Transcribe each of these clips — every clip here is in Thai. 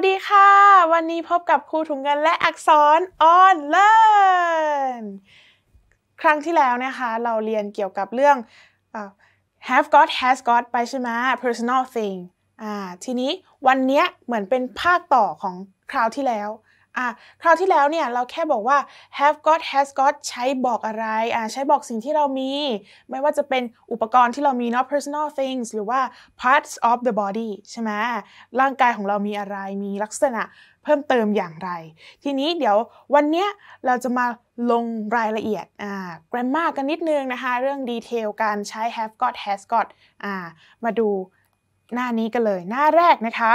สดีค่ะ วันนี้พบกับครูถุงเงินและอักษรออนเลิร์นครั้งที่แล้วนะคะเราเรียนเกี่ยวกับเรื่อง have got has got ไปใช่ไหม personal thing อ่าทีนี้วันนี้เหมือนเป็นภาคต่อของคราวที่แล้วอ่ะคราวที่แล้วเนี่ยเราแค่บอกว่า have got has got ใช้บอกอะไรอ่ะใช้บอกสิ่งที่เรามี ไม่ว่าจะเป็นอุปกรณ์ที่เรามีเนาะ personal things หรือว่า parts of the body ใช่ไหมร่างกายของเรามีอะไร มีลักษณะเพิ่มเติมอย่างไร ทีนี้เดี๋ยววันนี้เราจะมาลงรายละเอียดอ่า grammar กันนิดนึงนะคะ เรื่องดีเทลการใช้ have got has got อ่ามาดูหน้านี้กันเลย หน้าแรกนะคะ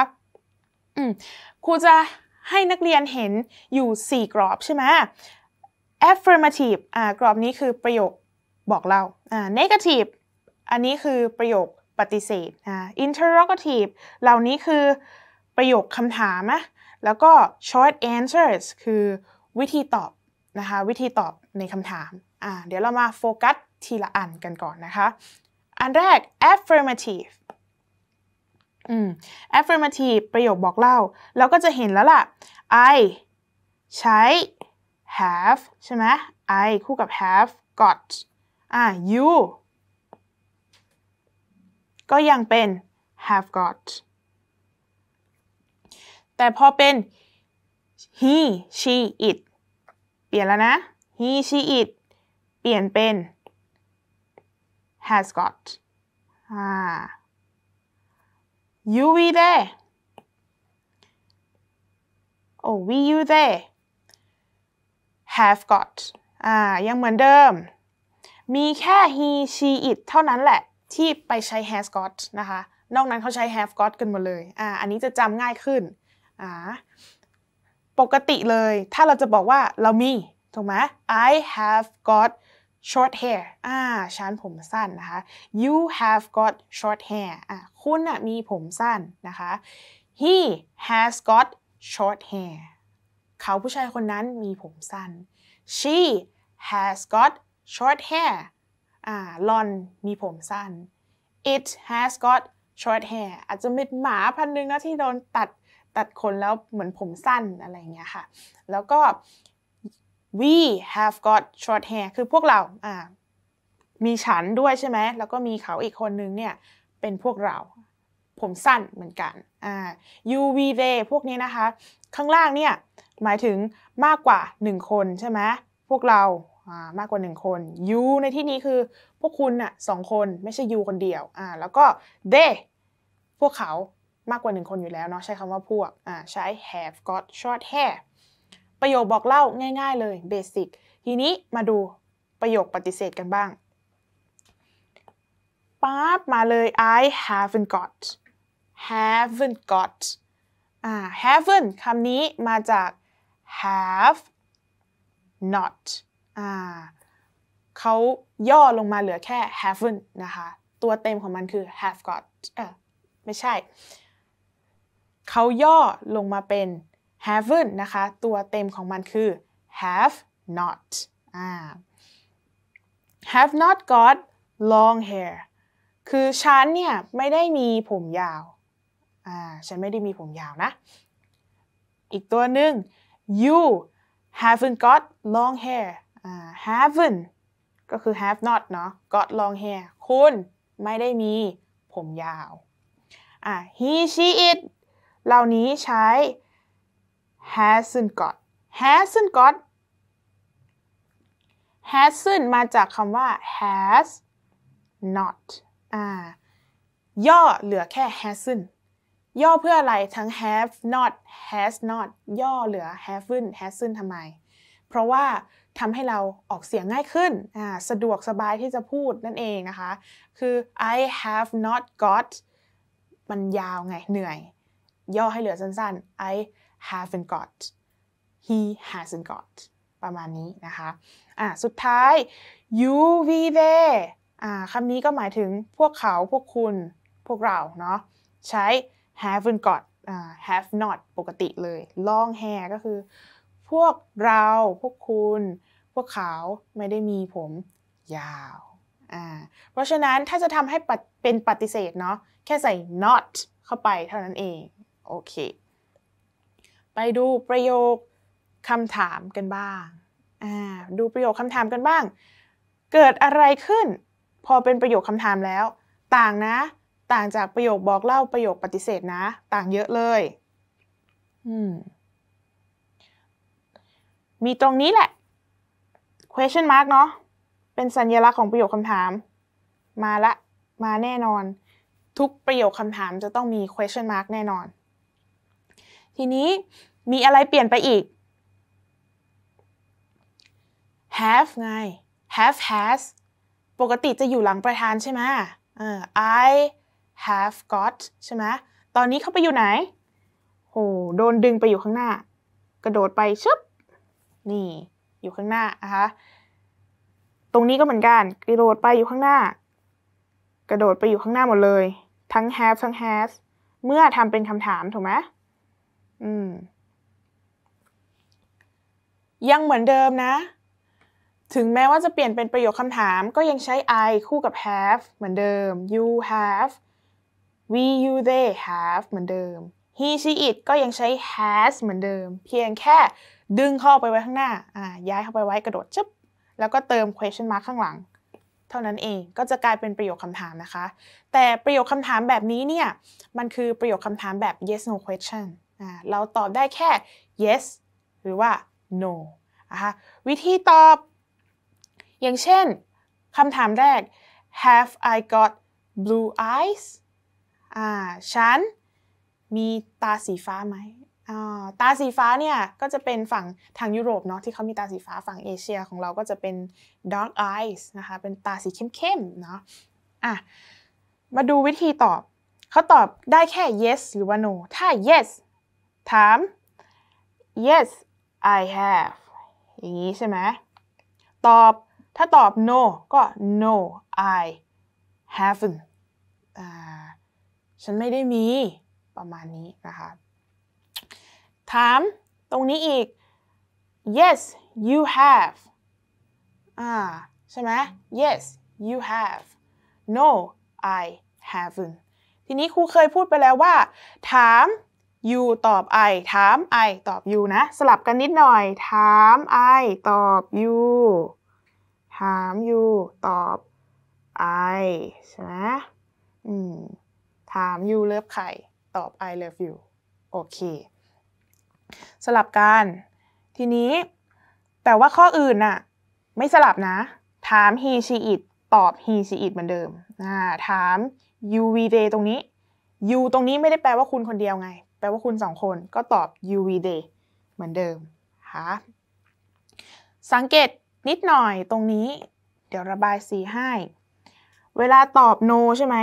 ครูจะให้นักเรียนเห็นอยู่ 4 กรอบใช่ไหม affirmative กรอบนี้คือประโยคบอกเรา่า negative อันนี้คือประโยคปฏิเสธอ interrogative เหล่านี้คือประโยคคำถามนะแล้วก็ short answers คือวิธีตอบนะคะวิธีตอบในคำถาม เดี๋ยวเรามาโฟกัสทีละอันกันก่อนนะคะ อันแรก affirmative อืม affirmative ประโยคบอกเล่าเราก็จะเห็นแล้วล่ะ I ใช้ have ใช่ไหม I คู่กับ have got อ่า you ก็ยังเป็น have got แต่พอเป็น he she it เปลี่ยนแล้วนะ he she it เปลี่ยนเป็น has got อ่า You we there oh we you there have got อ่ายังเหมือนเดิม มีแค่ he she it เท่านั้นแหละ ที่ไปใช้ has got นะคะ นอกนั้นเขาใช้ have got กันหมดเลยอ่าอันนี้จะจำง่ายขึ้นอ่าปกติเลย ถ้าเราจะบอกว่าเรามี ถูกไหม I have got short hair อ่าฉันผมสั้นนะคะ you have got short hair อ่ะคุณอ่ะมีผมสั้นนะคะ he has got short hair เขาผู้ชายคนนั้นมีผมสั้น she has got short hair อ่าลอนมีผมสั้น it has got short hair อาจจะมีหมาพันหนึ่งนะที่โดนตัด ตัดขนแล้วเหมือนผมสั้นอะไรเงี้ยค่ะแล้วก็ we have got short hair คือพวกเราอ่ามีฉันด้วยใช่ไหมแล้วก็มีเขาอีกคนนึงเนี่ย เป็นพวกเรา ผมสั้นเหมือนกันอ่า you we they พวกนี้นะคะ ข้างล่างเนี่ย หมายถึงมากกว่า 1 คนใช่ไหมพวกเรามากกว่า1คน you ในที่นี้คือพวกคุณอ่ะสองคน ไม่ใช่ you คนเดียวอ่าแล้วก็ they พวกเขามากกว่า1คนอยู่แล้วเนาะใช้คำว่าพวกอ่าใช้ have got short hair ประโยคบอกเล่าง่ายๆเลยเบสิกทีนี้มาดูประโยคปฏิเสธกันบ้าง ป๊าบมาเลย I haven't got haven't got อ่า haven't คำนี้มาจาก have not อ่าเขาย่อลงมาเหลือแค่ haven't นะคะตัวเต็มของมันคือ have got เออไม่ใช่เขาย่อลงมาเป็น haven't นะคะ ตัวเต็มของมันคือ have not have not got long hair คือฉันเนี่ย ไม่ได้มีผมยาวอ่าฉันไม่ได้มีผมยาวนะ อีกตัวหนึ่ง you haven't got long hair haven't ก็คือ have not เนาะ got long hair คุณ ไม่ได้มีผมยาวอ่า he she it เหล่านี้ใช้ hasn't got hasn't got hasn't มาจากคำว่า has not อ่า ย่อเหลือแค่ hasn't ย่อเพื่ออะไรทั้ง have not has not ย่อเหลือ haven't hasn't ทำไม เพราะว่าทำให้เราออกเสียงง่ายขึ้น สะดวกสบายที่จะพูดนั่นเองนะคะ คือ I have not got มันยาวไงเหนื่อย ย่อให้เหลือสั้นๆ I haven't got he hasn't got ประมาณนี้นะคะ อ่ะสุดท้าย you we they อ่าคำนี้ก็หมายถึงพวกเขา พวกคุณ พวกเราเนาะ ใช้ haven't got ่า have not ปกติเลย long hair ก็คือ พวกเรา พวกคุณ พวกเขาไม่ได้มีผมยาว อ่า เพราะฉะนั้นถ้าจะทำให้เป็นปฏิเสธเนาะ แค่ใส่ not เข้าไปเท่านั้นเอง โอเคไปดูประโยคคำถามกันบ้าง ดูประโยคคำถามกันบ้าง เกิดอะไรขึ้น พอเป็นประโยคคำถามแล้ว ต่างนะ ต่างจากประโยคบอกเล่าประโยคปฏิเสธนะ ต่างเยอะเลยมมีตรงนี้แหละ question mark เนาะ เป็นสัญลักษณ์ของประโยคคำถาม มาละ มาแน่นอน ทุกประโยคคำถามจะต้องมี question mark แน่นอนทีนี้มีอะไรเปลี่ยนไปอีก have ไง have has ปกติจะอยู่หลังประธานใช่ไหมเออ I have got ใช่ไหมตอนนี้เขาไปอยู่ไหนโหโดนดึงไปอยู่ข้างหน้า กระโดดไปชึบนี่ อยู่ข้างหน้านะคะ ตรงนี้ก็เหมือนกัน กระโดดไปอยู่ข้างหน้า กระโดดไปอยู่ข้างหน้าหมดเลย ทั้ง have ทั้ง has เมื่อทำเป็นคำถามถูกไหมยังเหมือนเดิมนะ ถึงแม้ว่าจะเปลี่ยนเป็นประโยคคำถามก็ยังใช้ I คู่กับ have เหมือนเดิม you have we you they have เหมือนเดิม he she it ก็ยังใช้ has เหมือนเดิม เพียงแค่ ดึงเข้าไปไว้ข้างหน้าอ่าย้ายเข้าไปไว้กระโดดชึบแล้วก็เติม question mark ข้างหลัง เท่านั้นเอง ก็จะกลายเป็นประโยคคำถามนะคะ แต่ประโยคคำถามแบบนี้เนี่ย มันคือประโยคคำถามแบบ yes no question เราตอบได้แค่ yes หรือว่า no นะคะวิธีตอบ อย่างเช่นคำถามแรก have I got blue eyes อ่าฉันมีตาสีฟ้าไหม ตาสีฟ้าเนี่ยก็จะเป็นฝั่งทางยุโรปเนาะที่เขามีตาสีฟ้าฝั่งเอเชียของเราก็จะเป็น dark eyes นะคะเป็นตาสีเข้มๆ เนาะอ่ะมาดูวิธีตอบเขาตอบได้แค่ yes หรือว่า no ถ้า yes ถาม yes I have อย่างนี้ใช่ไหมตอบ ถ้าตอบ no ก็ no I haven't ฉันไม่ได้มี ประมาณนี้นะคะ ถาม ตรงนี้อีก yes you have ใช่ไหม yes you have no I haven't ทีนี้ครูเคยพูดไปแล้วว่าถาม you ตอบ I ถาม I ตอบ you นะ สลับกันนิดหน่อย ถาม I ตอบ you ถาม you ตอบ I ใช่ไหมอืมถาม you เลิฟไข่ตอบ I love you โอเค สลับกัน ทีนี้ แต่ว่าข้ออื่นน่ะไม่สลับนะ ถาม he she it ตอบ he she it เหมือนเดิมถาม you we they ตรงนี้ you ตรงนี้ไม่ได้แปลว่าคุณคนเดียวไงแปลว่าคุณสองคนก็ตอบ UV day เหมือนเดิมค่ะ สังเกตนิดหน่อยตรงนี้ เดี๋ยวระบายสีให้ เวลาตอบ no ใช่ไหม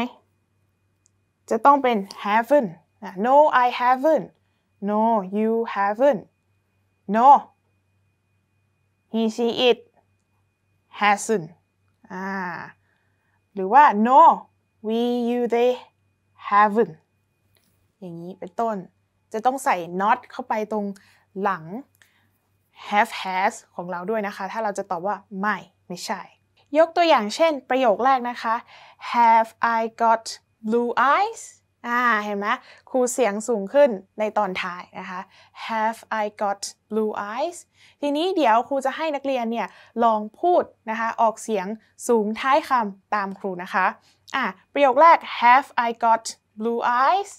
จะต้องเป็น haven't no I haven't no you haven't no he she it hasn't หรือว่า no we you they haven't อย่างนี้เป็นต้น จะต้องใส่ not เข้าไปตรงหลัง have has ของเราด้วยนะคะ ถ้าเราจะตอบว่าไม่ไม่ใช่ ยกตัวอย่างเช่นประโยคแรกนะคะ have I got blue eyes อ่า เห็นไหมครูเสียงสูงขึ้นในตอนท้ายนะคะ have I got blue eyes ทีนี้เดี๋ยวครูจะให้นักเรียนเนี่ย ลองพูดนะคะ ออกเสียงสูงท้ายคำตามครูนะคะ อ่าประโยคแรก have I got blue eyes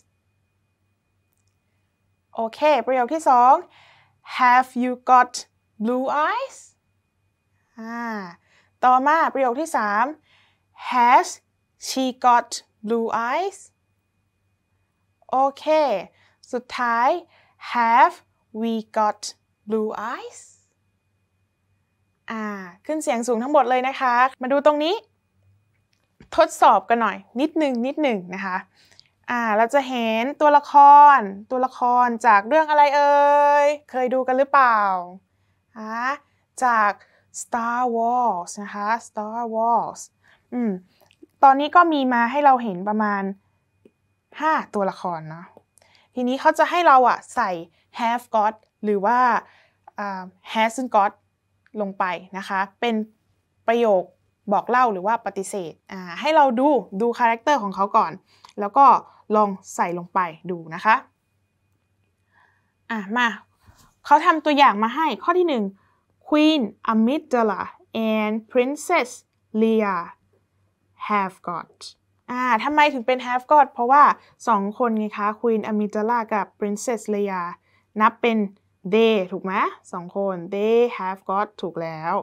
โอเค ประโยคที่สอง Have you got blue eyes อ่า ต่อมาประโยคที่สาม Has she got blue eyes โอเค สุดท้าย Have we got blue eyes อ่า ขึ้นเสียงสูงทั้งหมดเลยนะคะ มาดูตรงนี้ ทดสอบกันหน่อย นิดหนึ่งนิดหนึ่งนะคะอ่า เราจะเห็นตัวละคร ตัวละครจากเรื่องอะไรเอ่ย เคยดูกันหรือเปล่าอ่าจาก Star Wars นะคะ Star Wars อืม ตอนนี้ก็มีมาให้เราเห็นประมาณ 5 ตัวละครเนาะทีนี้เขาจะให้เราอะใส่ have got หรือว่า hasn't got ลงไปนะคะ เป็นประโยคบอกเล่าหรือว่าปฏิเสธให้เราดู ดูคาแรคเตอร์ของเขาก่อน แล้วก็ลองใส่ลงไปดูนะคะ อ่ะ มา เขาทำตัวอย่างมาให้ข้อที่ 1 Queen Amidala and Princess Leia have got อ่าทำไมถึงเป็น have got เพราะว่า2คนไงคะ Queen Amidala กับ Princess Leia นับเป็น they ถูกไหม สองคน they have got ถูกแล้ว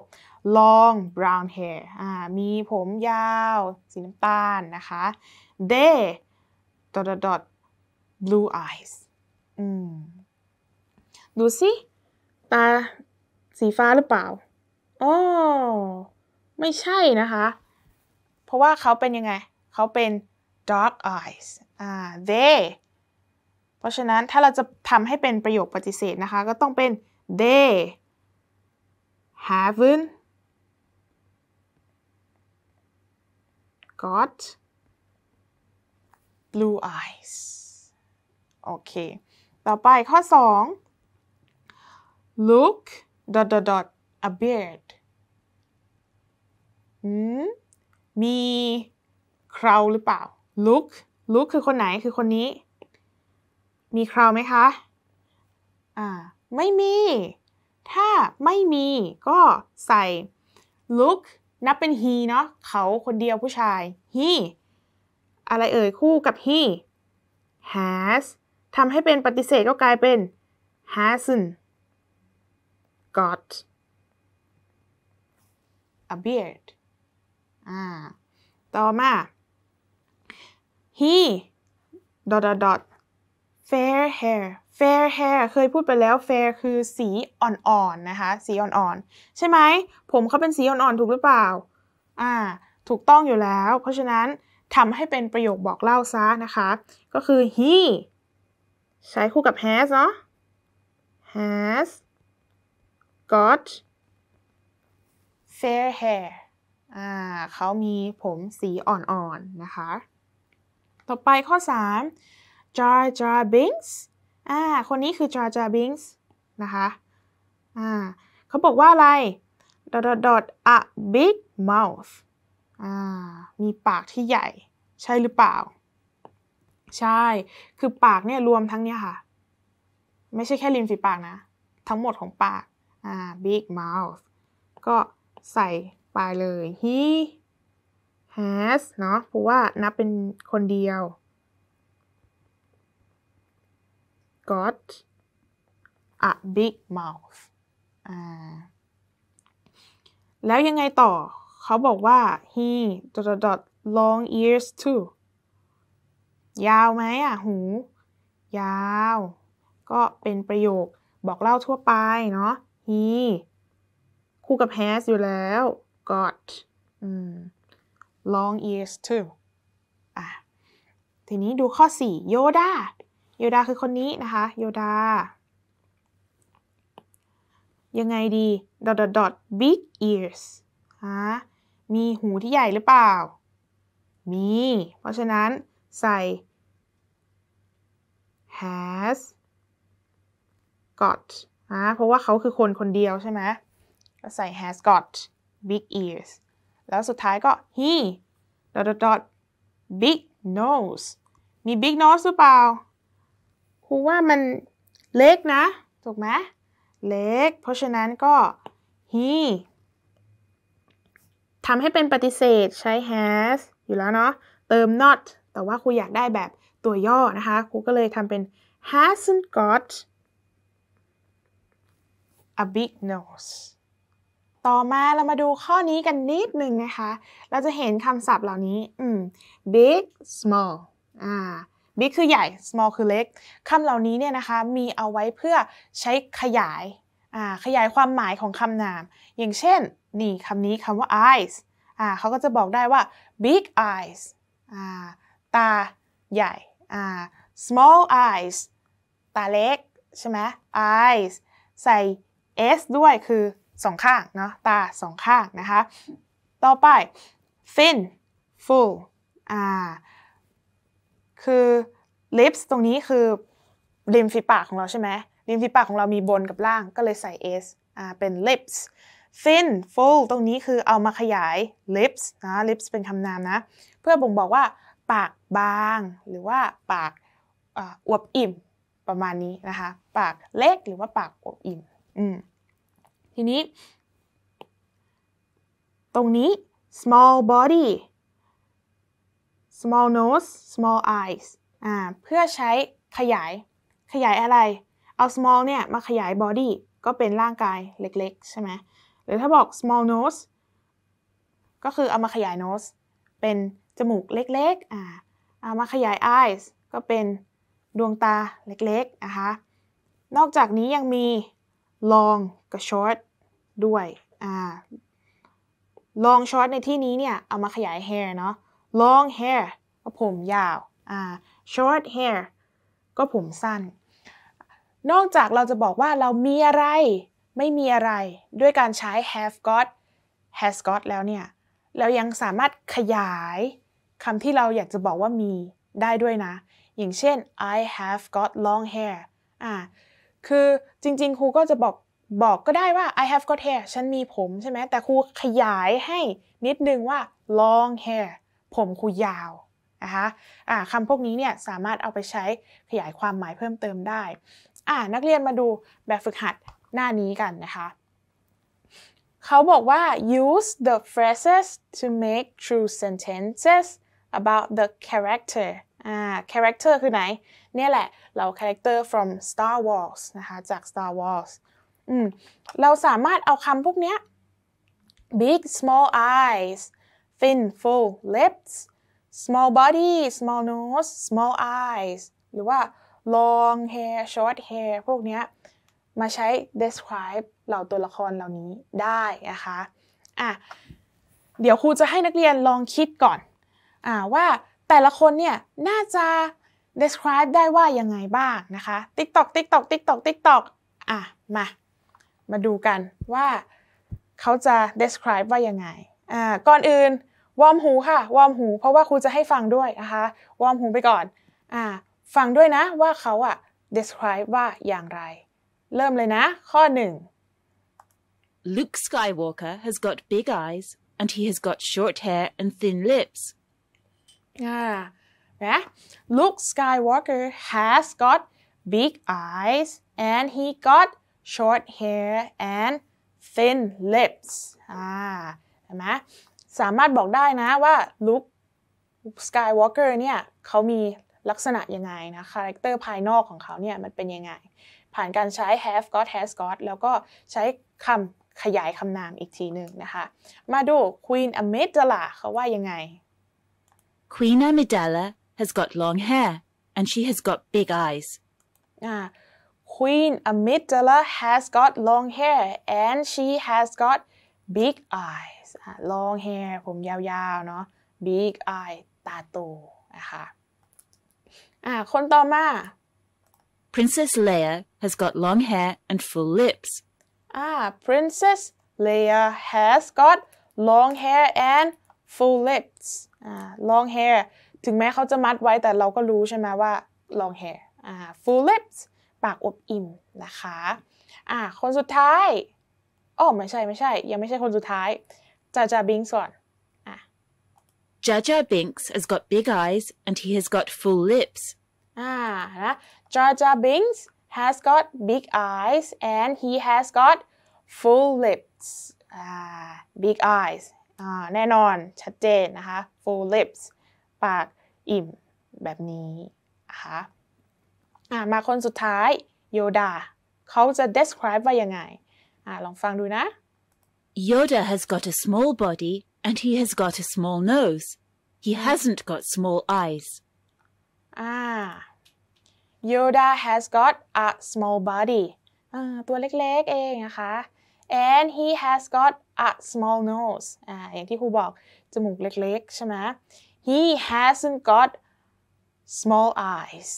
long brown hair อ่า มีผมยาว สีน้ำตาลนะคะ they ดอทดอท blue eyes ดูสิ ตา สีฟ้าหรือเปล่า อ๋อ ไม่ใช่นะคะ เพราะว่าเขาเป็นยังไง เขาเป็น dark eyes อ่า they เพราะฉะนั้นถ้าเราจะทำให้เป็นประโยคปฏิเสธนะคะ ก็ต้องเป็น they haven't got blue eyes โอเคต่อไปข้อ2 look dot dot dot a beard มีคราวหรือเปล่า look look คือคนไหน คือคนนี้ มีคราวไหมคะ อ่า ไม่มี ถ้าไม่มี ก็ใส่ look นับเป็น he เนาะ เขาคนเดียวผู้ชาย he อะไรเอ่ยคู่กับ he has ทำให้เป็นปฏิเสธก็กลายเป็น hasn't got a beard อ่า ต่อมา he dot dot dot fair hair fair hair เคยพูดไปแล้ว fair คือสีอ่อนๆ นะคะ สีอ่อนๆ ใช่ไหม ผมเขาเป็นสีอ่อนๆ ถูกหรือเปล่า อ่า ถูกต้องอยู่แล้ว เพราะฉะนั้นทำให้เป็นประโยคบอกเล่าซะนะคะ ก็คือ he ใช้คู่กับ has เนาะ has got fair hair อ่าเขามีผมสีอ่อนๆนนะคะ ต่อไปข้อ 3 Jar Jar Binks อ่าคนนี้คือ Jar Jar Binks นะคะอ่าเขาบอกว่าอะไร dot dot a big mouth มีปากที่ใหญ่ ใช่หรือเปล่า ใช่คือปากเนี่ยรวมทั้งเนี่ยค่ะ ไม่ใช่แค่ริมฝีปากนะ ทั้งหมดของปาก อ่า big mouth ก็ใส่ไปเลย he has เนาะเพราะว่านับเป็นคนเดียว got a big mouth อ่าแล้วยังไงต่อเขาบอกว่า he dot dot dot long ears too ยาวไหมอ่ะหู ยาว ก็เป็นประโยคบอกเล่าทั่วไปเนาะ he คู่กับ has อยู่แล้ว got long ears too อ่ะ ทีนี้ดูข้อ4โยดาโยดาคือคนนี้นะคะโยดายังไงดี dot dot dot big ears ฮะมีหูที่ใหญ่หรือเปล่า มี เพราะฉะนั้นใส่ has got นะเพราะว่าเขาคือคนคนเดียวใช่ไหมก็ใส่ has got big ears แล้วสุดท้ายก็ he dot dot dot big nose มี big nose หรือเปล่าครูว่ามันเล็กนะ ถูกไหม เล็ก เพราะฉะนั้นก็ he ทำให้เป็นปฏิเสธใช้ has อยู่แล้วเนาะเติม not แต่ว่าครูอยากได้แบบตัวย่อนะคะครูก็เลยทำเป็น hasn't got a big nose ต่อมาเรามาดูข้อนี้กันนิดหนึ่งนะคะ เราจะเห็นคำศัพท์เหล่านี้อืม big small อ่า big คือใหญ่ small คือเล็กคำเหล่านี้เนี่ยนะคะมีเอาไว้เพื่อใช้ขยายขยายความหมายของคำนาม อย่างเช่นนี่คำนี้คำว่า eyes เขาก็จะบอกได้ว่า big eyes ตาใหญ่ small eyes ตาเล็กใช่ไหม eyes ใส่ s ด้วยคือสองข้างเนาะตาสองข้างนะคะต่อไป thin full คือ lips ตรงนี้คือริมฝีปากของเราใช่ไหมริมฝีปากของเรามีบนกับล่างก็เลยใส่ s อ่าเป็น lips thin full ตรงนี้คือเอามาขยาย lips นะ lips เป็นคำนามนะ เพื่อบ่งบอกว่าปากบางหรือว่าปากอวบอิ่มประมาณนี้นะคะ ปากเล็กหรือว่าปากอวบอิ่ม อืม ทีนี้ ตรงนี้ small body small nose small eyes อ่าเพื่อใช้ขยายขยายอะไรเอา small เนี่ยมาขยาย body ก็เป็นร่างกายเล็ก ๆ ใช่ไหม หรือถ้าบอก small nose ก็คือเอามาขยาย nose เป็นจมูกเล็กๆ อ่า เอามาขยาย eyes ก็เป็นดวงตาเล็กๆ นะคะ นอกจากนี้ยังมี long กับ short ด้วย อ่า long short ในที่นี้เนี่ยเอามาขยาย hair เนาะ long hair ก็ผมยาว อ่า short hair ก็ผมสั้นนอกจากเราจะบอกว่าเรามีอะไรไม่มีอะไร ด้วยการใช้ have got has got แล้วเนี่ยเรายังสามารถขยายคำที่เราอยากจะบอกว่ามีได้ด้วยนะ อย่างเช่น I have got long hair อ่าคือจริงๆครูก็จะบอกบอกก็ได้ว่า I have got hair ฉันมีผมใช่ไหม แต่ครูขยายให้นิดนึงว่า long hair ผมครูยาวนะคะะคำพวกนี้เนี่ยสามารถเอาไปใช้ขยายความหมายเพิ่มเติมได้อ่ะนักเรียนมาดูแบบฝึกหัดหน้านี้กันนะคะ เขาบอกว่า use the phrases to make true sentences about the character อ่า character คือไหน เนี่ยแหละ เรา character from Star Wars นะคะ จาก Star Wars อืมเราสามารถเอาคำพวกเนี้ย big small eyes thin full lips small body small nose small eyes หรือว่า long hair short hair พวกเนี้ยมาใช้ describe เหล่าตัวละครเหล่านี้ได้นะคะอ่ะเดี๋ยวครูจะให้นักเรียนลองคิดก่อนอ่าว่าแต่ละคนเนี่ยน่าจะ describe ได้ว่ายังไงบ้างนะคะ TikTok TikTok TikTok TikTok อ่ะมามาดูกันว่าเขาจะ describe ว่ายังไงอ่าก่อนอื่นวอร์มหูค่ะวอร์มหู เพราะว่าครูจะให้ฟังด้วยนะคะ วอร์มหูไปก่อนอ่าฟังด้วยนะว่าเขาอะ describe ว่าอย่างไร เริ่มเลยนะข้อหนึ่ง Luke Skywalker has got big eyes and he has got short hair and thin lips อนะ Luke Skywalker has got big eyes and he got short hair and thin lips อ่าเห็นไหมสามารถบอกได้นะว่า Luke Skywalker เนี่ย เขามีลักษณะยังไง นะ คาแรคเตอร์ภายนอกของเขาเนี่ย มันเป็นยังไง ผ่านการใช้ have got has got แล้วก็ใช้คำขยายคำนามอีกทีหนึ่งนะคะ มาดู Queen Amidala เขาว่ายังไง Queen Amidala has got long hair and she has got big eyes Queen Amidala has got long hair and she has got big eyes long hair ผมยาวๆเนาะ big eye ตาโตนะคะอ่าคนต่อมา Princess Leia has got long hair and full lips อ่า Princess Leia has got long hair and full lips อ่า long hair ถึงแม้เขาจะมัดไว้แต่เราก็รู้ใช่ไหมว่า long hair อ่า full lips ปากอวบอิ่มนะคะ อ่าคนสุดท้ายอ๋อไม่ใช่ ไม่ใช่ ยังไม่ใช่คนสุดท้ายจาจาบิงส์ก่อน Jar Jar Binks has got big eyes and he has got full lips. Ah, Jar Jar Binks has got big eyes and he has got full lips Ah, big eyes อ่าแน่นอน ชัดเจนนะคะ ah, full lips ปาก อิ่มแบบนี้นะคะอ่ามาคนสุดท้ายโยดาเขาจะ describe ว่ายังไงอ่าลองฟังดูนะ Yoda has got a small body and he has got a small nose. He hmm. hasn't got small eyes. Ah. Yoda has got a small body. Ah, ตัวเล็กๆเองนะคะ and he has got a small nose อ่าอย่างที่ครูบอกจมูกเล็กๆใช่ไหม he hasn't got small eyes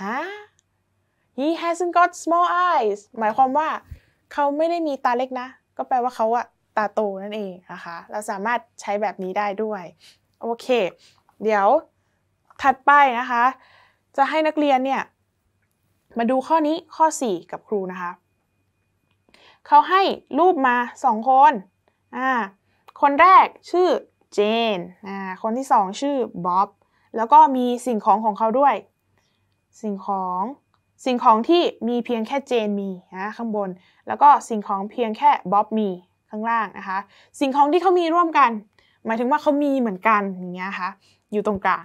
Huh? he hasn't got small eyes หมายความว่าก็แปลว่าเขาอะตาโตนั่นเองนะคะ เราสามารถใช้แบบนี้ได้ด้วย โอเค เดี๋ยวถัดไปนะคะ จะให้นักเรียนเนี่ยมาดูข้อนี้ข้อ 4 กับครูนะคะเขาให้รูปมา 2 คนอ่าคนแรกชื่อเจนอ่าคนที่2ชื่อบ๊อบ แล้วก็มีสิ่งของของเขาด้วย สิ่งของ สิ่งของที่มีเพียงแค่เจนมีนะข้างบน แล้วก็สิ่งของเพียงแค่บ๊อบมีข้างล่างนะคะ สิ่งของที่เขามีร่วมกัน หมายถึงว่าเขามีเหมือนกัน อย่างเงี้ยค่ะ อยู่ตรงกลาง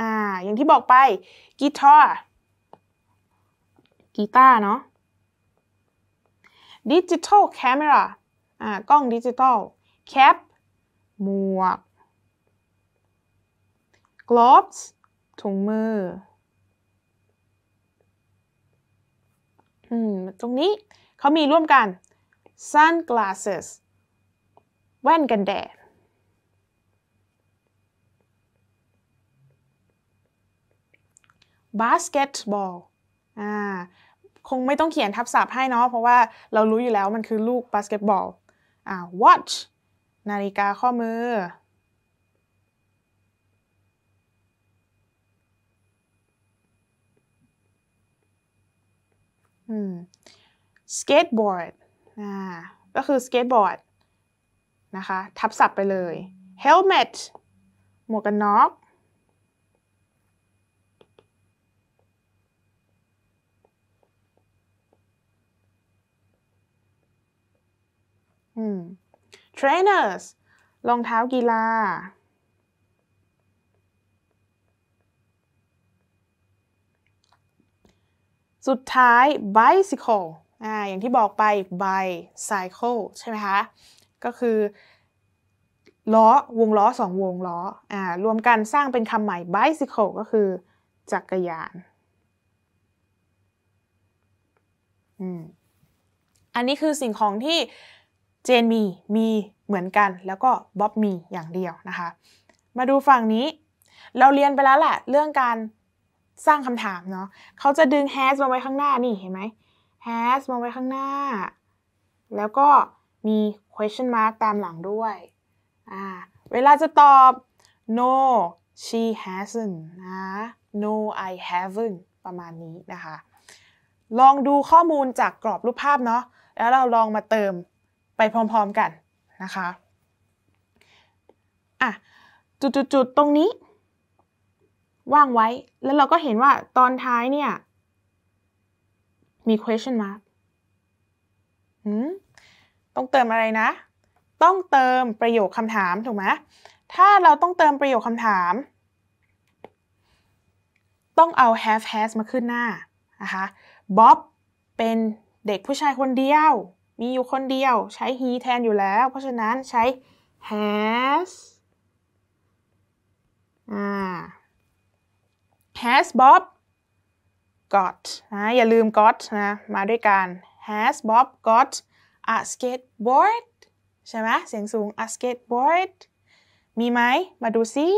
อ่าอย่างที่บอกไป กีตาร์ กีตาร์เนาะ ดิจิทัลแคมราอ่ากล้องดิจิทัลแคป หมวก กลอฟส์ถุงมืออืมตรงนี้เขามีร่วมกัน sunglasses แว่นกันแดด บาสเกตบอลอ่าคงไม่ต้องเขียนทับศัพท์ให้เนาะ เพราะว่าเรารู้อยู่แล้วมันคือลูกบาสเกตบอลอ่า watch นาฬิกาข้อมือสเก skateboard อ่าก็คือสเกตบอร์ดนะคะ ทับศัพท์ไปเลย helmet หมวกกันน็อก trainers รองเท้ากีฬา สุดท้าย bicycle อ่าอย่างที่บอกไป bicycle ใช่ไหมคะก็คือ ล้อ วงล้อสองวงล้ออ่ารวมกันสร้างเป็นคำใหม่ bicycle ก็คือ จักรยานอืมอันนี้คือสิ่งของที่เจนมีมีเหมือนกันแล้วก็บ๊อบมีอย่างเดียวนะคะ มาดูฝั่งนี้ เราเรียนไปแล้วแหละเรื่องการสร้างคำถามเนาะเขาจะดึง has มาไว้ข้างหน้านี่ เห็นไหม has มาไว้ข้างหน้า แล้วก็มี question mark ตามหลังด้วยอ่าเวลาจะตอบ no she hasn't นะ no I haven't ประมาณนี้นะคะ ลองดูข้อมูลจากกรอบรูปภาพเนาะ แล้วเราลองมาเติมไปพร้อมๆกันนะคะอ่ะจุดๆตรงนี้ ว่างไว้ แล้วเราก็เห็นว่าตอนท้ายเนี่ยมี question mark ืมต้องเติมอะไรนะ ต้องเติมประโยคคำถามถูกไหม ถ้าเราต้องเติมประโยคคำถาม ต้องเอา have has มาขึ้นหน้านะคะบ๊อบเป็นเด็กผู้ชายคนเดียว มีอยู่คนเดียวใช้ he แทนอยู่แล้ว เพราะฉะนั้นใช้ has has Bob got นะ อย่าลืม got นะ มาด้วยกัน has Bob got a skateboard ใช่ไหมเสียงสูง a skateboard มีไหมมาดูซิ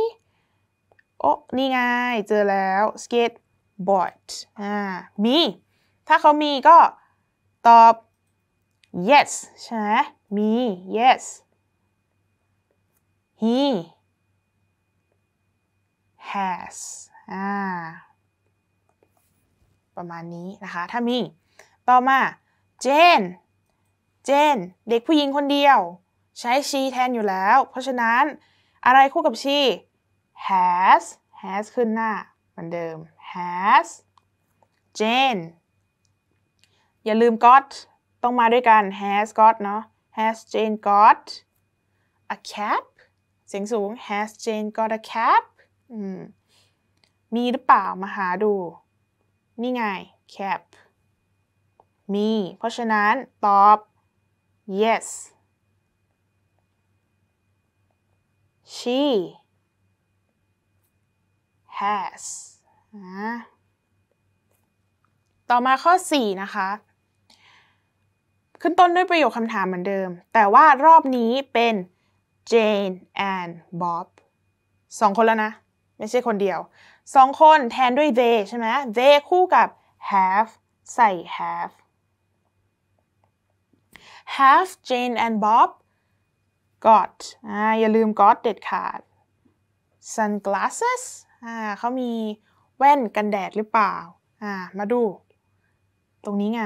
โอ้นี่ไง เจอแล้ว skateboard อ่ามี ถ้าเขามีก็ ตอบ yes ใช่ไหมมี yes he has อ่า ประมาณนี้นะคะ ถ้ามี ต่อมา Jane เจนเด็กผู้หญิงคนเดียว ใช้ she แทนอยู่แล้ว เพราะฉะนั้นอะไรคู่กับ she has has ขึ้นหน้า เหมือนเดิม has Jane อย่าลืม got ต้องมาด้วยกัน has got เนาะ has Jane got a cap เสียงสูง has Jane got a cap มีหรือเปล่ามาหาดูนี่ไง cap มี เพราะฉะนั้น ตอบ yes she has นะต่อมาข้อ 4 นะคะ ขึ้นต้นด้วยประโยคคำถามเหมือนเดิม แต่ว่ารอบนี้เป็น Jane and Bob สองคนแล้วนะ ไม่ใช่คนเดียวสองคนแทนด้วย they ใช่ไหม they คู่กับ have ใส่ have have Jane and Bob got อ่าอย่าลืม got เด็ดขาด sunglasses อ่าเขามีแว่นกันแดดหรือเปล่าอ่ามาดู ตรงนี้ไง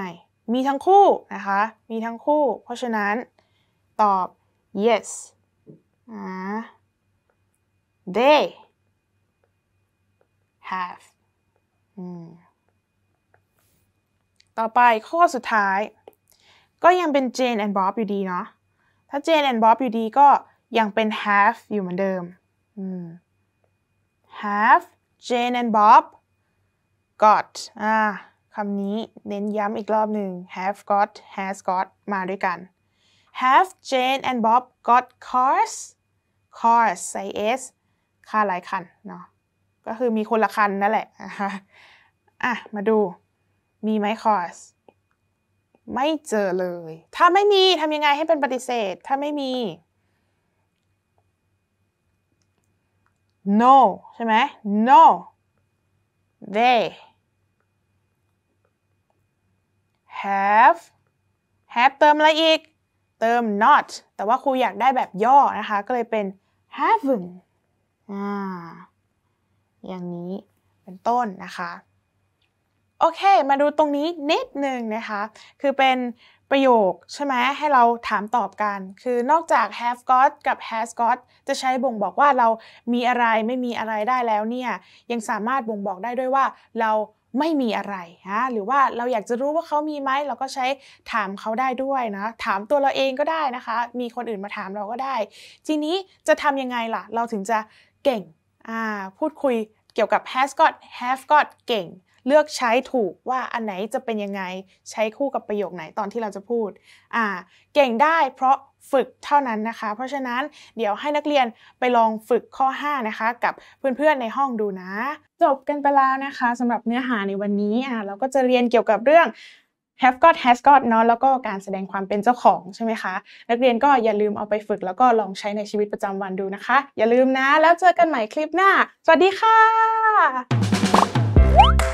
มีทั้งคู่นะคะ มีทั้งคู่ เพราะฉะนั้น ตอบ yes อ่า they have ต่อไปข้อสุดท้ายก็ยังเป็น Jane and Bob อยู่ดีเนาะ ถ้า Jane and Bob อยู่ดีก็ ยังเป็น have อยู่เหมือนเดิม have Jane and Bob got อ่าคำนี้เน้นย้ำอีกรอบหนึ่ง have got has got มาด้วยกัน have Jane and Bob got cars cars ใส่ s ค่าหลายคันเนาะ ก็คือมีคนละคันนั่นแหละอ่ะมาดูมีไหม cars ไม่เจอเลย ถ้าไม่มีทำยังไงให้เป็นปฏิเสธ ถ้าไม่มี no ใช่ไหม no they have have เติมอะไรอีก เติม not แต่ว่าครูอยากได้แบบย่อนะคะ ก็เลยเป็น haven't อ่าอย่างนี้เป็นต้นนะคะโอเค มาดูตรงนี้นิดนึงนะคะ คือเป็นประโยคใช่ไหมให้เราถามตอบกัน คือนอกจาก have got กับ has got จะใช้บ่งบอกว่าเรามีอะไรไม่มีอะไรได้แล้วเนี่ย ยังสามารถบ่งบอกได้ด้วยว่าเราไม่มีอะไรฮะหรือว่าเราอยากจะรู้ว่าเขามีไหม เราก็ใช้ถามเขาได้ด้วยนะ ถามตัวเราเองก็ได้นะคะ มีคนอื่นมาถามเราก็ได้ ทีนี้จะทำยังไงล่ะ เราถึงจะเก่ง พูดคุยเกี่ยวกับ has got have got เก่งเลือกใช้ถูกว่าอันไหนจะเป็นยังไงใช้คู่กับประโยคไหนตอนที่เราจะพูดอ่าเก่งได้เพราะฝึกเท่านั้นนะคะ เพราะฉะนั้นเดี๋ยวให้นักเรียนไปลองฝึกข้อ 5 นะคะ กับเพื่อนๆในห้องดูนะ จบกันไปแล้วนะคะสำหรับเนื้อหาในวันนี้อ่าเราก็จะเรียนเกี่ยวกับเรื่อง have got has got เนาะแล้วก็การแสดงความเป็นเจ้าของใช่ไหมคะนักเรียนก็อย่าลืมเอาไปฝึกแล้วก็ลองใช้ในชีวิตประจำวันดูนะคะ อย่าลืมนะ แล้วเจอกันใหม่คลิปหน้า สวัสดีค่ะ